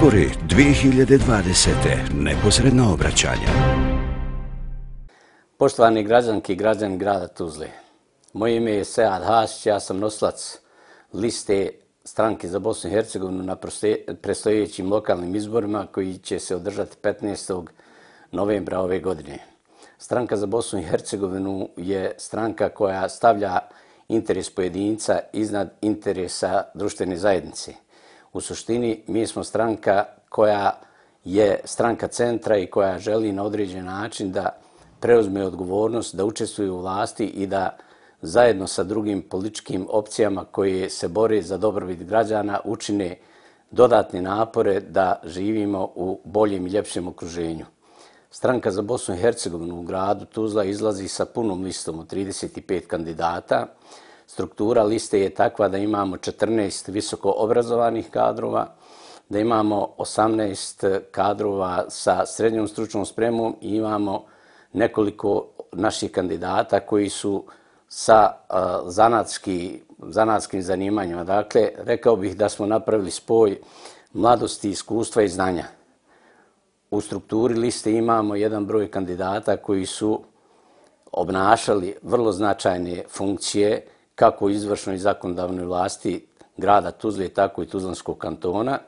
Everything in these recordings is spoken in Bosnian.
Izbori 2020. Neposredno obraćanje. Poštovani građanki i građani grada Tuzle, moje ime je Sead Hašć, ja sam noslac liste stranke za Bosnu i Hercegovinu na prestojećim lokalnim izborima koji će se održati 15. novembra ove godine. Stranka za Bosnu i Hercegovinu je stranka koja stavlja interes pojedinca iznad interesa društvene zajednice – U suštini, mi smo stranka koja je stranka centra i koja želi na određen način da preuzme odgovornost, da učestvuje u vlasti i da zajedno sa drugim političkim opcijama koje se bore za dobrobit građana učine dodatne napore da živimo u boljem i ljepšem okruženju. Stranka za Bosnu i Hercegovinu u gradu Tuzla izlazi sa punom listom od 35 kandidata. Struktura liste je takva da imamo 14 visoko obrazovanih kadrova, da imamo 18 kadrova sa srednjom stručnom spremom i imamo nekoliko naših kandidata koji su sa zanatski, zanatskim zanimanjima. Dakle, rekao bih da smo napravili spoj mladosti, iskustva i znanja. U strukturi liste imamo jedan broj kandidata koji su obnašali vrlo značajne funkcije, kako u izvršnoj zakonodavnoj vlasti grada Tuzle, tako i Tuzlanskog kantona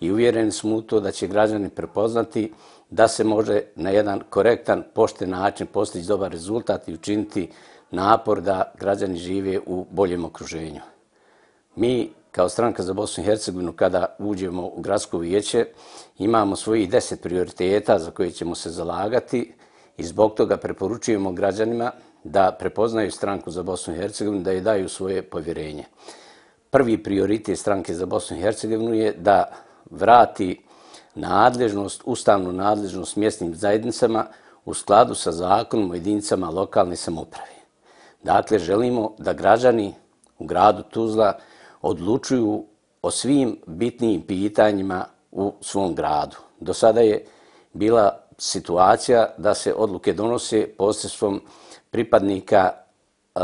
i uvjereni smo u to da će građani prepoznati da se može na jedan korektan, pošten način postići dobar rezultat i učiniti napor da građani žive u boljem okruženju. Mi, kao stranka za Bosnu i Hercegovinu, kada uđemo u gradsko vijeće, imamo svojih deset prioriteta za koje ćemo se zalagati i zbog toga preporučujemo građanima da prepoznaju stranku za Bosnu i Hercegovinu, da je daju svoje povjerenje. Prvi prioritet stranke za Bosnu i Hercegovinu je da vrati nadležnost, ustavnu nadležnost mjesnim zajednicama u skladu sa zakonom o jedinicama lokalne samoprave. Dakle, želimo da građani u gradu Tuzla odlučuju o svim bitnijim pitanjima u svom gradu. Do sada je bila situacija da se odluke donose posredstvom uh, pripadnika e,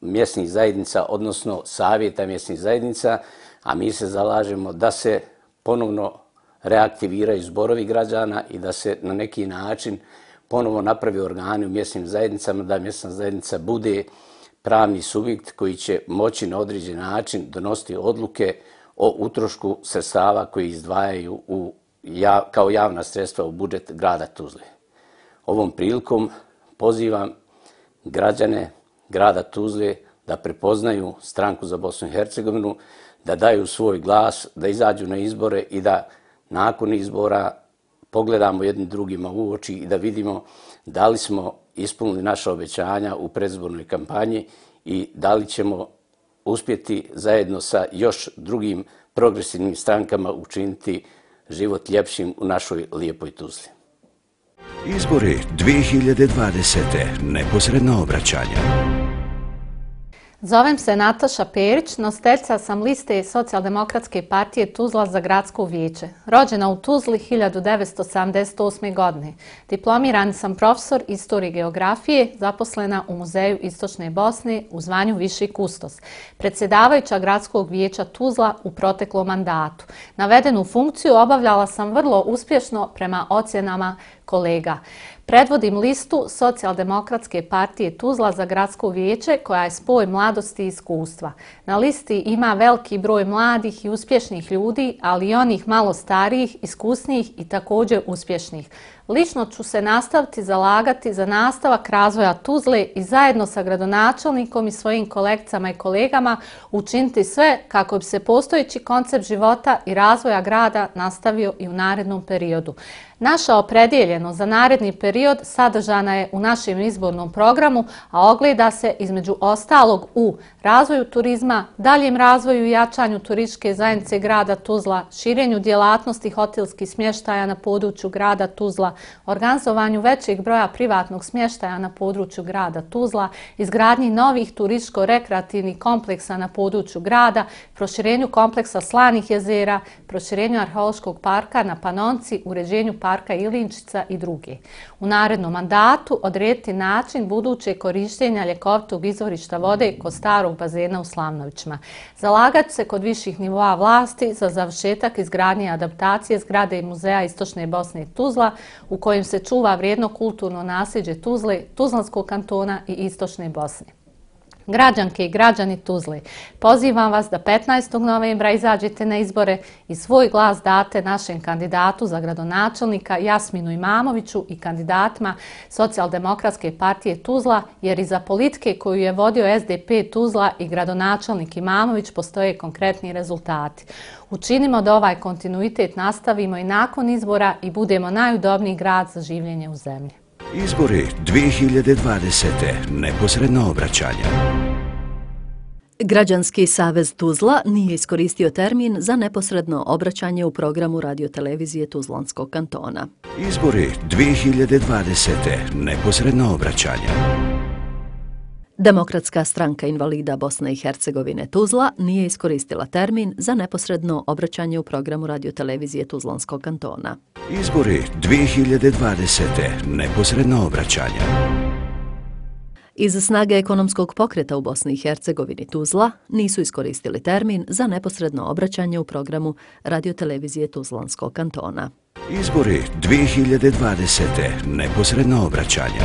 mjesnih zajednica, odnosno savjeta mjesnih zajednica, a mi se zalažemo da se ponovno reaktiviraju zborovi građana i da se na neki način ponovo napravi organi u mjesnim zajednicama, da mjesna zajednica bude pravni subjekt koji će moći na određen način donositi odluke o utrošku sredstava koji izdvajaju u, kao javna sredstva u budžet grada Tuzle. Ovom prilikom pozivam građane grada Tuzle da prepoznaju stranku za Bosnu i Hercegovinu, da daju svoj glas, da izađu na izbore i da nakon izbora pogledamo jednim drugima u oči i da vidimo da li smo ispunili naše obećanja u predzbornoj kampanji i da li ćemo uspjeti zajedno sa još drugim progresivnim strankama učiniti život ljepšim u našoj lijepoj Tuzli. Izbori 2020. Neposredno obraćanja. Zovem se Nataša Perić, nosteljca sam liste Socialdemokratske partije Tuzla za gradsko vijeće. Rođena u Tuzli 1978. godine. Diplomiran sam profesor istorije i geografije, zaposlena u Muzeju Istočne Bosne u zvanju Viši kustos, predsjedavajuća gradskog vijeća Tuzla u proteklom mandatu. Navedenu funkciju obavljala sam vrlo uspješno prema ocjenama kolega. Predvodim listu Socialdemokratske partije Tuzla za gradsko vijeće koja je spoj mladosti i iskustva. Na listi ima veliki broj mladih i uspješnih ljudi, ali i onih malo starijih, iskusnijih i također uspješnih. Lično ću se nastaviti zalagati za nastavak razvoja Tuzle i zajedno sa gradonačelnikom i svojim kolekcama i kolegama učiniti sve kako bi se postojići koncept života i razvoja grada nastavio i u narednom periodu. Naša opredjeljeno za naredni period sadržana je u našem izbornom programu, a ogleda se između ostalog u razvoju turizma, daljem razvoju i jačanju turističke zajednice grada Tuzla, širenju djelatnosti hotelskih smještaja na području grada Tuzla, organizovanju većeg broja privatnog smještaja na području grada Tuzla, izgradnji novih turičko-rekreativnih kompleksa na području grada, proširenju kompleksa Slanih jezera, proširenju arheološkog parka na Panonci, uređenju parka Ilinčica i druge. U narednom mandatu odrediti način budućeg korištenja ljekovitog izvorišta vode kod starog bazena u Slavnovićima. Zalagat se kod viših nivoa vlasti za završetak izgradnje i adaptacije zgrade i muzeja Istočne Bosne i Tuzla u kojem se čuva vrijedno kulturno nasljeđe Tuzle, Tuzlanskog kantona i Istočne Bosne. Građanke i građani Tuzle, pozivam vas da 15. novembra izađete na izbore i svoj glas date našem kandidatu za gradonačelnika Jasminu Imamoviću i kandidatima Socialdemokratske partije Tuzla, jer iza politike koju je vodio SDP Tuzla i gradonačelnik Imamović postoje konkretni rezultati. Učinimo da ovaj kontinuitet nastavimo i nakon izbora i budemo najudobniji grad za življenje u zemlji. Izbori 2020. neposredno obraćanje. Građanski savez Tuzla nije iskoristio termin za neposredno obraćanje u programu radiotelevizije Tuzlanskog kantona. Izbori 2020. neposredno obraćanje. Demokratska stranka invalida Bosne i Hercegovine Tuzla nije iskoristila termin za neposredno obraćanje u programu radiotelevizije Tuzlanskog kantona. Izbori 2020. neposredno obraćanje. Iz snage ekonomskog pokreta u Bosni i Hercegovini Tuzla nisu iskoristili termin za neposredno obraćanje u programu radiotelevizije Tuzlanskog kantona. Izbori 2020. neposredno obraćanje.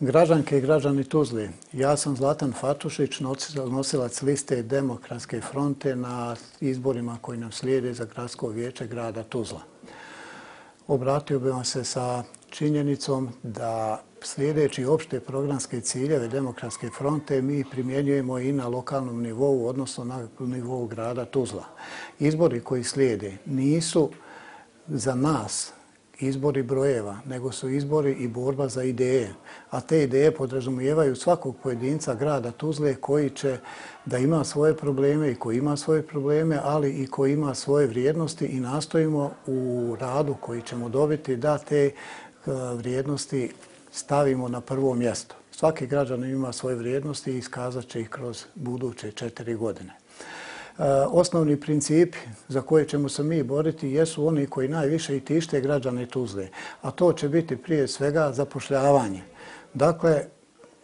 Građanke i građani Tuzli, ja sam Zlatan Fatušić, nosilac liste Demokratske fronte na izborima koji nam slijede za gradsko viječe grada Tuzla. Obratio bih vam se sa činjenicom da slijedeći opšte programske ciljeve Demokratske fronte mi primjenjujemo i na lokalnom nivou, odnosno na nivou grada Tuzla. Izbori koji slijede nisu za nas izbori brojeva, nego su izbori i borba za ideje. A te ideje podrazumijevaju svakog pojedinca grada Tuzle koji će da ima svoje probleme i koji ima svoje probleme, ali i koji ima svoje vrijednosti i nastojimo u radu koji ćemo dobiti da te e, vrijednosti stavimo na prvo mjesto. Svaki građan ima svoje vrijednosti i iskazat će ih kroz buduće četiri godine. Eh, osnovni principi za koje ćemo se mi boriti jesu oni koji najviše i tište građane Tuzle, a to će biti prije svega zapošljavanje. Dakle,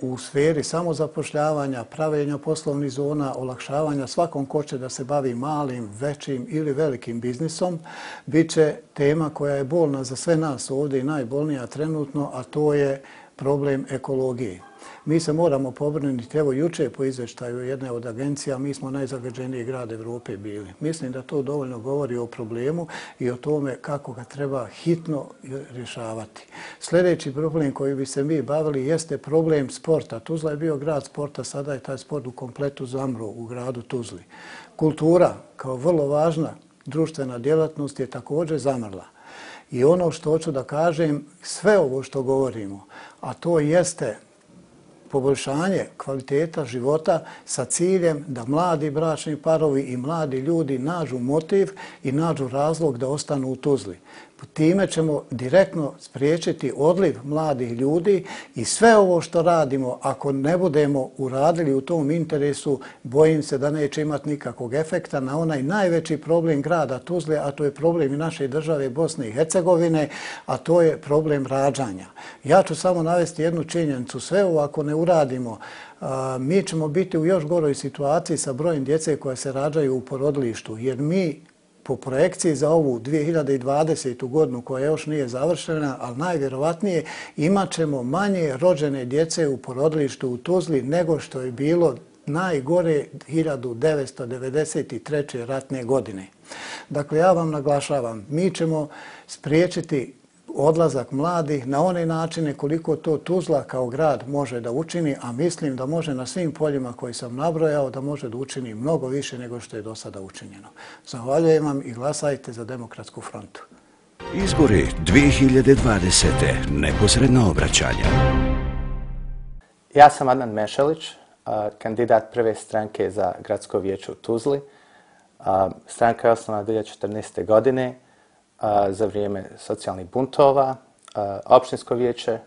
u sferi samozapošljavanja, pravenja poslovnih zona, olakšavanja svakom ko će da se bavi malim, većim ili velikim biznisom, bit će tema koja je bolna za sve nas ovdje i najbolnija trenutno, a to je problem ekologije. Mi se moramo pobrniti, evo juče po izveštaju jedne od agencija, mi smo najzagađeniji grad Evrope bili. Mislim da to dovoljno govori o problemu i o tome kako ga treba hitno rješavati. Sljedeći problem koji bi se mi bavili jeste problem sporta. Tuzla je bio grad sporta, sada je taj sport u kompletu zamro u gradu Tuzli. Kultura kao vrlo važna društvena djelatnost je također zamrla. I ono što hoću da kažem, sve ovo što govorimo, a to jeste poboljšanje kvaliteta života sa ciljem da mladi bračni parovi i mladi ljudi nađu motiv i nađu razlog da ostanu u Tuzli time ćemo direktno spriječiti odliv mladih ljudi i sve ovo što radimo, ako ne budemo uradili u tom interesu, bojim se da neće imati nikakvog efekta na onaj najveći problem grada Tuzle, a to je problem i naše države Bosne i Hercegovine, a to je problem rađanja. Ja ću samo navesti jednu činjenicu. Sve ovo ako ne uradimo, mi ćemo biti u još goroj situaciji sa brojem djece koje se rađaju u porodilištu, jer mi po projekciji za ovu 2020. godinu koja još nije završena, ali najvjerovatnije imat ćemo manje rođene djece u porodilištu u Tuzli nego što je bilo najgore 1993. ratne godine. Dakle, ja vam naglašavam, mi ćemo spriječiti odlazak mladih na one načine koliko to Tuzla kao grad može da učini, a mislim da može na svim poljima koji sam nabrojao da može da učini mnogo više nego što je do sada učinjeno. Zahvaljujem vam i glasajte za Demokratsku frontu. Izbori 2020. Neposredno obraćanja. Ja sam Adnan Mešalić, kandidat prve stranke za gradsko vijeće u Tuzli. Stranka je osnovna 2014. godine za vrijeme socijalnih buntova. Opštinsko vijeće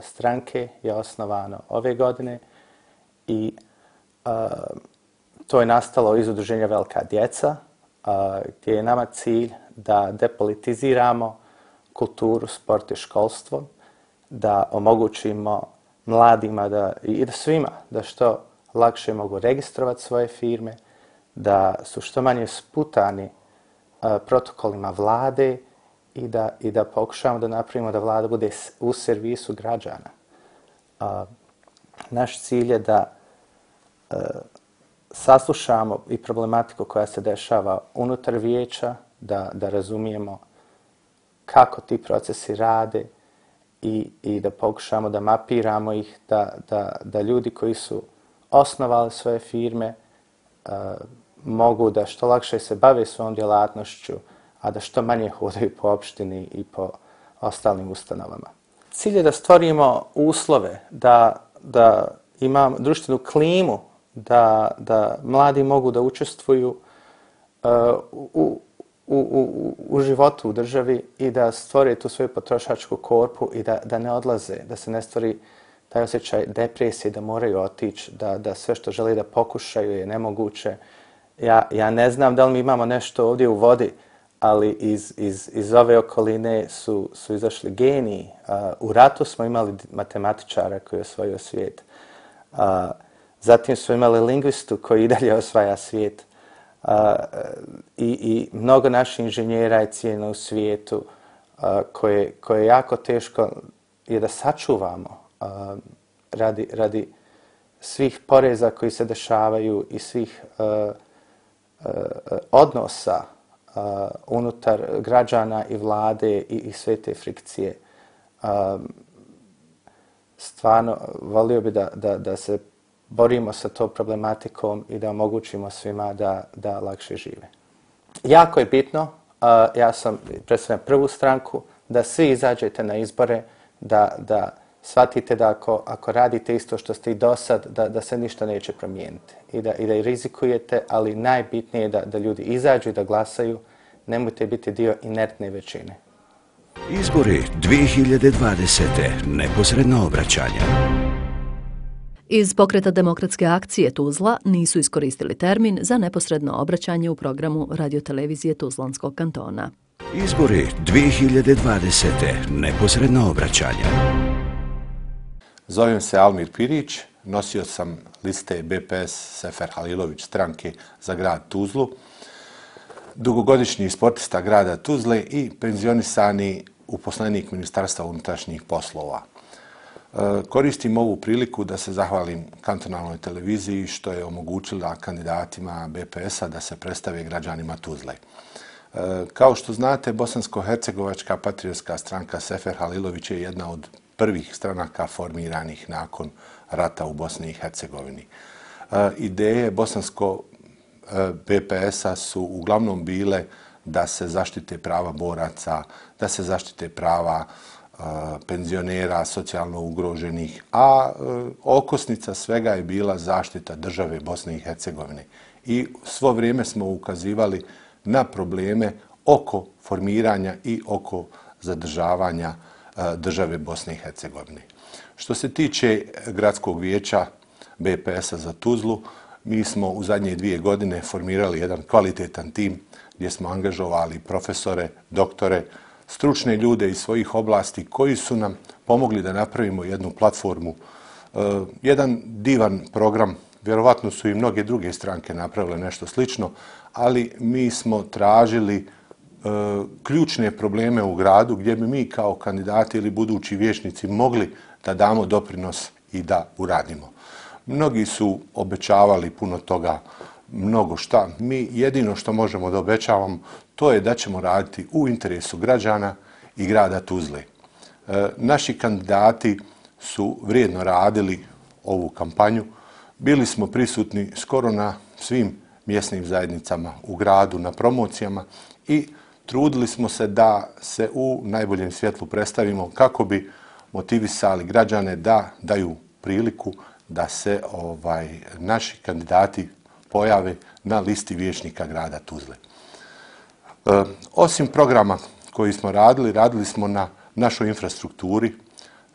stranke je osnovano ove godine i to je nastalo iz udruženja Velika djeca, gdje je nama cilj da depolitiziramo kulturu, sport i školstvo, da omogućimo mladima da, i da svima da što lakše mogu registrovati svoje firme, da su što manje sputani Eh, protokolima vlade i da, i da pokušamo da napravimo da vlada bude u servisu građana. A, eh, naš cilj je da eh, saslušamo i problematiku koja se dešava unutar vijeća, da, da razumijemo kako ti procesi rade i, i da pokušamo da mapiramo ih, da, da, da ljudi koji su osnovali svoje firme, mogu da što lakše se bave svojom djelatnošću, a da što manje hodaju po opštini i po ostalim ustanovama. Cilj je da stvorimo uslove, da, da imam društvenu klimu, da, da mladi mogu da učestvuju uh, u, u, u, u životu u državi i da stvore tu svoju potrošačku korpu i da, da ne odlaze, da se ne stvori taj osjećaj depresije, da moraju otići, da, da sve što žele da pokušaju je nemoguće, Ja, ja ne znam da li mi imamo nešto ovdje u vodi, ali iz, iz, iz ove okoline su, su izašli geniji. u ratu smo imali matematičara koji je osvojio svijet. Uh, zatim su imali lingvistu koji i dalje osvaja svijet. Uh, i, I mnogo naših inženjera je cijeno u svijetu uh, koje, koje je jako teško je da sačuvamo uh, radi, radi svih poreza koji se dešavaju i svih uh, Eh, odnosa eh, unutar građana i vlade i, i sve te frikcije. Stvarno, volio bi da, da, da se borimo sa to problematikom i da omogućimo svima da, da lakše žive. Jako je bitno, eh, ja sam predstavljam prvu stranku, da svi izađete na izbore, da, da shvatite da ako, ako radite isto što ste i do sad, da, da se ništa neće promijeniti i da, i da rizikujete, ali najbitnije je da, da ljudi izađu i da glasaju, nemojte biti dio inertne većine. Izbori 2020. neposredno obraćanje. Iz pokreta demokratske akcije Tuzla nisu iskoristili termin za neposredno obraćanje u programu radiotelevizije Tuzlanskog kantona. Izbori 2020. neposredno obraćanje. Zovem se Almir Pirić, nosio sam liste BPS Sefer Halilović stranke za grad Tuzlu, dugogodišnji sportista grada Tuzle i penzionisani uposlenik Ministarstva unutrašnjih poslova. E, koristim ovu priliku da se zahvalim kantonalnoj televiziji što je omogućila kandidatima BPS-a da se predstave građanima Tuzle. E, kao što znate, Bosansko-Hercegovačka patriotska stranka Sefer Halilović je jedna od prvih stranaka formiranih nakon rata u Bosni i Hercegovini. E, ideje bosansko BPS-a e, su uglavnom bile da se zaštite prava boraca, da se zaštite prava e, penzionera, socijalno ugroženih, a okosnica svega je bila zaštita države Bosne i Hercegovine. I svo vrijeme smo ukazivali na probleme oko formiranja i oko zadržavanja E, države Bosne i Hercegovine. Što se tiče gradskog vijeća BPS-a za Tuzlu, mi smo u zadnje dvije godine formirali jedan kvalitetan tim gdje smo angažovali profesore, doktore, stručne ljude iz svojih oblasti koji su nam pomogli da napravimo jednu platformu, e, jedan divan program. Vjerovatno su i mnoge druge stranke napravile nešto slično, ali mi smo tražili E, ključne probleme u gradu gdje bi mi kao kandidati ili budući vješnici mogli da damo doprinos i da uradimo. Mnogi su obećavali puno toga, mnogo šta. Mi jedino što možemo da obećavamo to je da ćemo raditi u interesu građana i grada Tuzle. E, naši kandidati su vrijedno radili ovu kampanju. Bili smo prisutni skoro na svim mjesnim zajednicama u gradu, na promocijama i promocijama trudili smo se da se u najboljem svjetlu predstavimo kako bi motivisali građane da daju priliku da se ovaj naši kandidati pojave na listi vijećnika grada Tuzle. E, osim programa koji smo radili, radili smo na našoj infrastrukturi,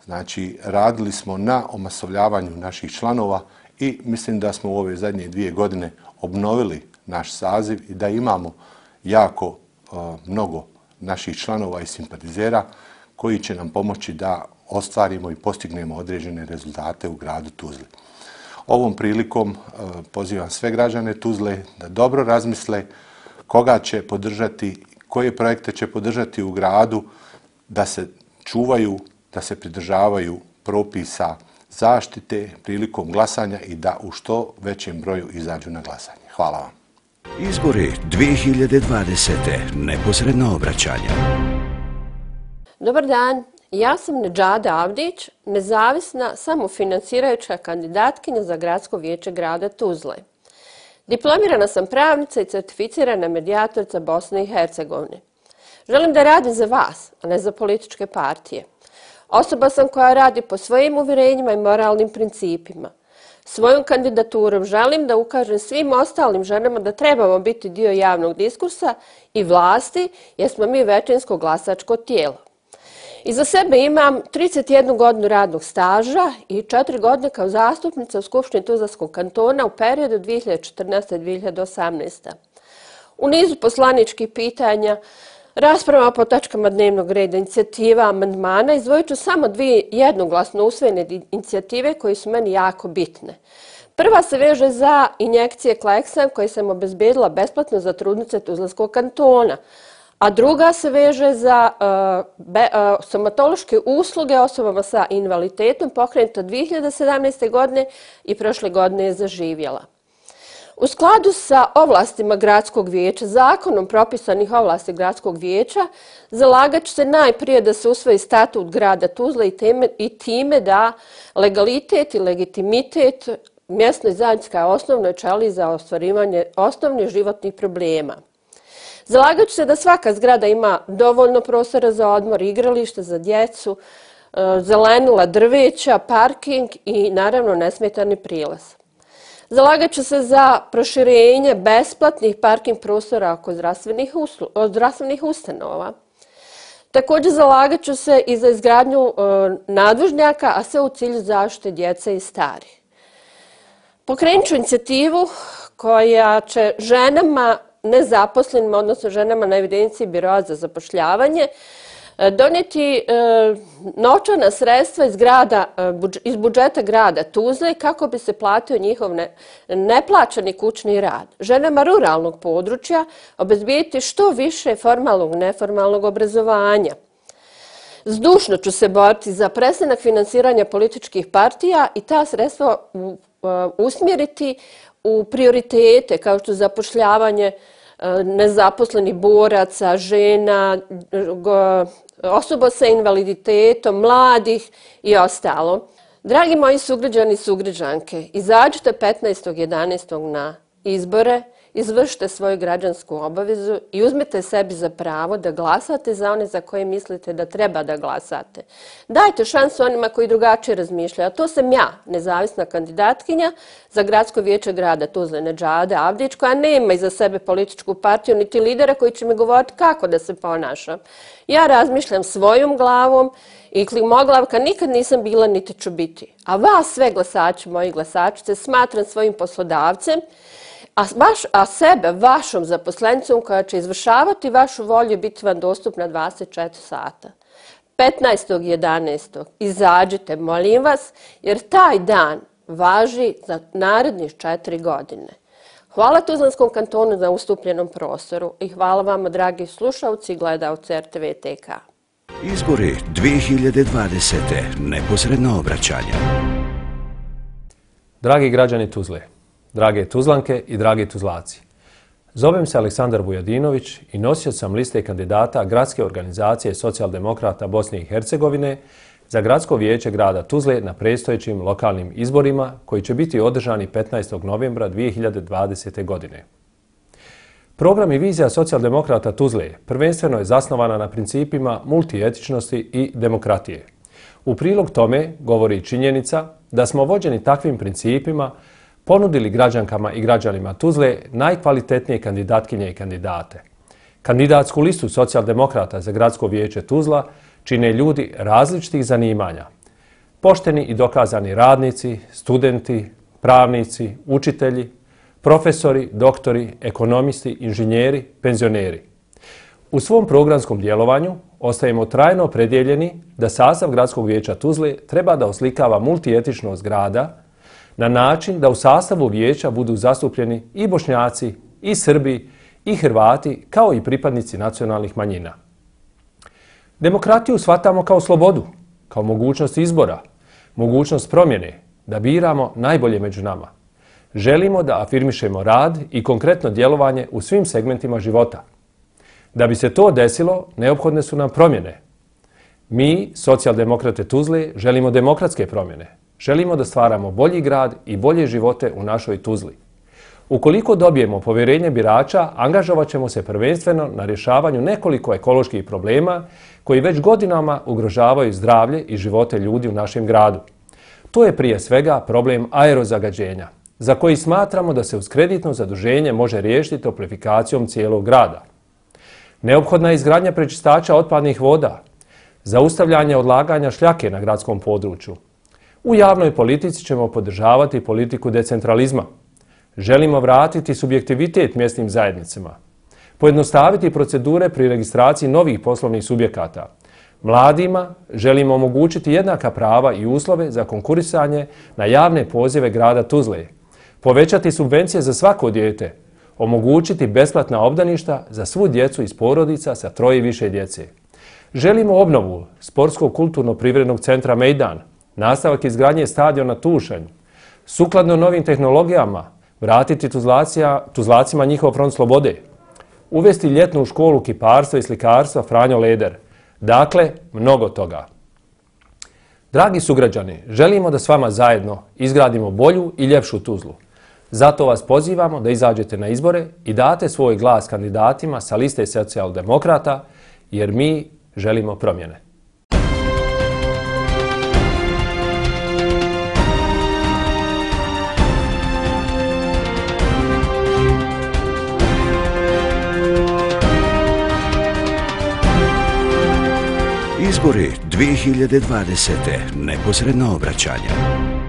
znači radili smo na omasovljavanju naših članova i mislim da smo u ove zadnje dvije godine obnovili naš saziv i da imamo jako mnogo naših članova i simpatizera koji će nam pomoći da ostvarimo i postignemo određene rezultate u gradu Tuzli. Ovom prilikom e, pozivam sve građane Tuzle da dobro razmisle koga će podržati, koje projekte će podržati u gradu, da se čuvaju, da se pridržavaju propisa zaštite prilikom glasanja i da u što većem broju izađu na glasanje. Hvala vam. Izbori 2020. Neposredno obraćanja. Dobar dan, ja sam Nedžada Avdić, nezavisna samofinansirajuća kandidatkinja za gradsko vijeće grada Tuzle. Diplomirana sam pravnica i certificirana medijatorca Bosne i Hercegovine. Želim da radim za vas, a ne za političke partije. Osoba sam koja radi po svojim uvjerenjima i moralnim principima – Svojom kandidaturom želim da ukažem svim ostalim ženama da trebamo biti dio javnog diskursa i vlasti jer smo mi većinsko glasačko tijelo. Iza sebe imam 31 godinu radnog staža i 4 godine kao zastupnica u Skupštini Tuzlaskog kantona u periodu 2014-2018. U nizu poslaničkih pitanja Rasprava po tačkama dnevnog reda inicijativa Amandmana izdvojit ću samo dvije jednoglasno usvojene inicijative koje su meni jako bitne. Prva se veže za injekcije Kleksan koje sam obezbedila besplatno za trudnice Tuzlanskog kantona, a druga se veže za e, e, somatološke usluge osobama sa invaliditetom pokrenuta 2017. godine i prošle godine je zaživjela. U skladu sa ovlastima gradskog vijeća, zakonom propisanih ovlasti gradskog vijeća, zalagat će se najprije da se usvoji statut grada Tuzla i time da legalitet i legitimitet mjesnoj zajednjska osnovnoj čeli za ostvarivanje osnovnih životnih problema. Zalagat će se da svaka zgrada ima dovoljno prostora za odmor, igralište za djecu, e, zelenila drveća, parking i naravno nesmetani prilaz. Zalagat će se za proširenje besplatnih parking prostora oko zdravstvenih, uslu, zdravstvenih ustanova. Također zalagat ću se i za izgradnju e, nadvožnjaka, a sve u cilju zaštite djece i stari. Pokrenut ću inicijativu koja će ženama nezaposlenima, odnosno ženama na evidenciji Biroa za zapošljavanje, E, doneti e, novčana sredstva e, iz budžeta grada Tuzle kako bi se platio njihov neplaćani kućni rad. Ženama ruralnog područja obezbijeti što više formalnog neformalnog obrazovanja. Zdušno ću se boriti za prestanak finansiranja političkih partija i ta sredstva usmjeriti u prioritete kao što zapošljavanje nezaposlenih boraca, žena, osoba sa invaliditetom, mladih i ostalo. Dragi moji sugrađani i sugrađanke, izađite 15.11. na izbore, na izbore, izvršite svoju građansku obavezu i uzmite sebi za pravo da glasate za one za koje mislite da treba da glasate. Dajte šansu onima koji drugačije razmišljaju, a to sam ja, nezavisna kandidatkinja za gradsko vijeće grada Tuzle Đade Avdić, koja nema iza sebe političku partiju niti lidera koji će mi govoriti kako da se ponašam. Ja razmišljam svojom glavom i klimoglavka nikad nisam bila niti ću biti. A vas sve glasači, moji glasačice, smatram svojim poslodavcem A, vaš, a sebe, vašom zaposlenicom koja će izvršavati vašu volju biti vam dostupna 24 sata. 15.11. izađite, molim vas, jer taj dan važi za narednih četiri godine. Hvala Tuzlanskom kantonu na ustupljenom prostoru i hvala vam, dragi slušalci i gledalci RTV TK. Izbori 2020. neposredno obraćanje. Dragi građani Tuzle, drage Tuzlanke i dragi Tuzlaci. Zovem se Aleksandar Bujadinović i nosio sam liste kandidata Gradske organizacije socijaldemokrata Bosne i Hercegovine za Gradsko vijeće grada Tuzle na predstojećim lokalnim izborima koji će biti održani 15. novembra 2020. godine. Program i vizija socijaldemokrata Tuzle prvenstveno je zasnovana na principima multietičnosti i demokratije. U prilog tome govori činjenica da smo vođeni takvim principima ponudili građankama i građanima Tuzle najkvalitetnije kandidatkinje i kandidate. Kandidatsku listu socijaldemokrata za gradsko vijeće Tuzla čine ljudi različitih zanimanja. Pošteni i dokazani radnici, studenti, pravnici, učitelji, profesori, doktori, ekonomisti, inženjeri, penzioneri. U svom programskom djelovanju ostajemo trajno predjeljeni da sastav gradskog vijeća Tuzle treba da oslikava multijetičnost grada, na način da u sastavu vijeća budu zastupljeni i bošnjaci, i srbi, i hrvati, kao i pripadnici nacionalnih manjina. Demokratiju shvatamo kao slobodu, kao mogućnost izbora, mogućnost promjene, da biramo najbolje među nama. Želimo da afirmišemo rad i konkretno djelovanje u svim segmentima života. Da bi se to desilo, neophodne su nam promjene. Mi, socijaldemokrate Tuzle, želimo demokratske promjene – Želimo da stvaramo bolji grad i bolje živote u našoj Tuzli. Ukoliko dobijemo povjerenje birača, angažovat ćemo se prvenstveno na rješavanju nekoliko ekoloških problema koji već godinama ugrožavaju zdravlje i živote ljudi u našem gradu. To je prije svega problem aerozagađenja, za koji smatramo da se uz kreditno zaduženje može riješiti toplifikacijom cijelog grada. Neophodna je izgradnja prečistača otpadnih voda, zaustavljanje odlaganja šljake na gradskom području, U javnoj politici ćemo podržavati politiku decentralizma. Želimo vratiti subjektivitet mjestnim zajednicama. Pojednostaviti procedure pri registraciji novih poslovnih subjekata. Mladima želimo omogućiti jednaka prava i uslove za konkurisanje na javne pozive grada Tuzle. Povećati subvencije za svako djete. Omogućiti besplatna obdaništa za svu djecu iz porodica sa troje i više djece. Želimo obnovu Sportsko-kulturno-privrednog centra Mejdana nastavak izgradnje stadiona Tušanj, sukladno novim tehnologijama, vratiti tuzlacima njihov front slobode, uvesti ljetnu u školu kiparstva i slikarstva Franjo Leder. Dakle, mnogo toga. Dragi sugrađani, želimo da s vama zajedno izgradimo bolju i ljepšu Tuzlu. Zato vas pozivamo da izađete na izbore i date svoj glas kandidatima sa liste socijaldemokrata, jer mi želimo promjene. Izbori 2020. Neposredno obraćanja.